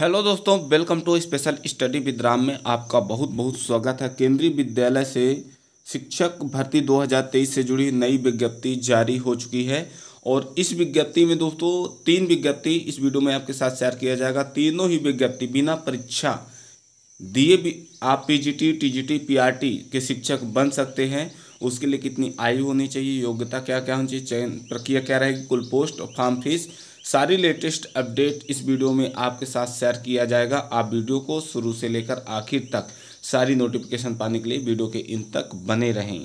hello दोस्तों welcome to special study with Ram में आपका बहुत बहुत स्वागत है केंद्रीय विद्यालय से शिक्षक भर्ती 2023 से जुड़ी नई विज्ञप्ति जारी हो चुकी है और इस विज्ञप्ति में दोस्तों तीन विज्ञप्ति इस वीडियो में आपके साथ शेयर किया जाएगा तीनों ही विज्ञप्ति बिना परीक्षा दिए भी आप पीजीटी टीजीटी पीआरटी के शिक्षक बन सकते हैं उसके लिए कितनी आयु होनी चाहिए योग्यता क्या क्या होनी चाहिए चयन प्रक्रिया क्या रहेगी कुल पोस्ट और फार्म फीस सारी लेटेस्ट अपडेट इस वीडियो में आपके साथ शेयर किया जाएगा आप वीडियो को शुरू से लेकर आखिर तक सारी नोटिफिकेशन पाने के लिए वीडियो के इन तक बने रहें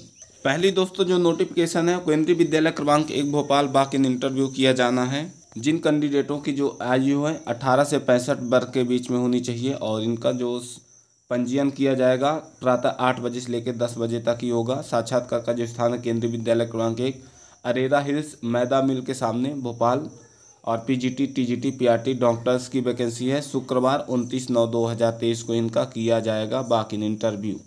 पहली दोस्तों जो नोटिफिकेशन है केंद्रीय विद्यालय क्रमांक एक भोपाल बाक इन इंटरव्यू किया जाना है जिन कैंडिडेटों की जो आयु है 18 से पैंसठ वर्ग के बीच में होनी चाहिए और इनका जो पंजीयन किया जाएगा प्रातः आठ बजे से लेकर दस बजे तक ही होगा साक्षात्कार का जो स्थान है केंद्रीय विद्यालय क्रमांक एक अरेरा हिल्स मैदा मिल के सामने भोपाल और पीजीटी टीजीटी पीआरटी डॉक्टर्स की वैकेंसी है शुक्रवार 29 नौ 2023 को इनका किया जाएगा बाकी इंटरव्यू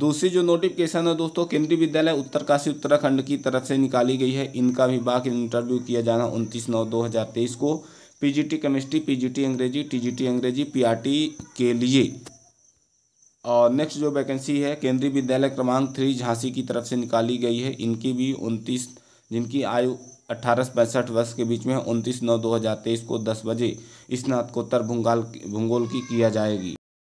दूसरी जो नोटिफिकेशन है दोस्तों केंद्रीय विद्यालय उत्तरकाशी उत्तराखंड की तरफ से निकाली गई है इनका भी बाकी इंटरव्यू किया जाना उनतीस नौ 2023 को पीजीटी केमिस्ट्री पीजीटी अंग्रेजी टीजीटी अंग्रेजी पीआरटी के लिए और नेक्स्ट जो वैकेंसी है केंद्रीय विद्यालय क्रमांक थ्री झांसी की तरफ से निकाली गई है इनकी भी उनतीस जिनकी आयु अट्ठारह से पैंसठ वर्ष के बीच में उनतीस नौ दो हज़ार तेईस को दस बजे स्नातकोत्तर भूंगाल भूगोल की किया जाएगी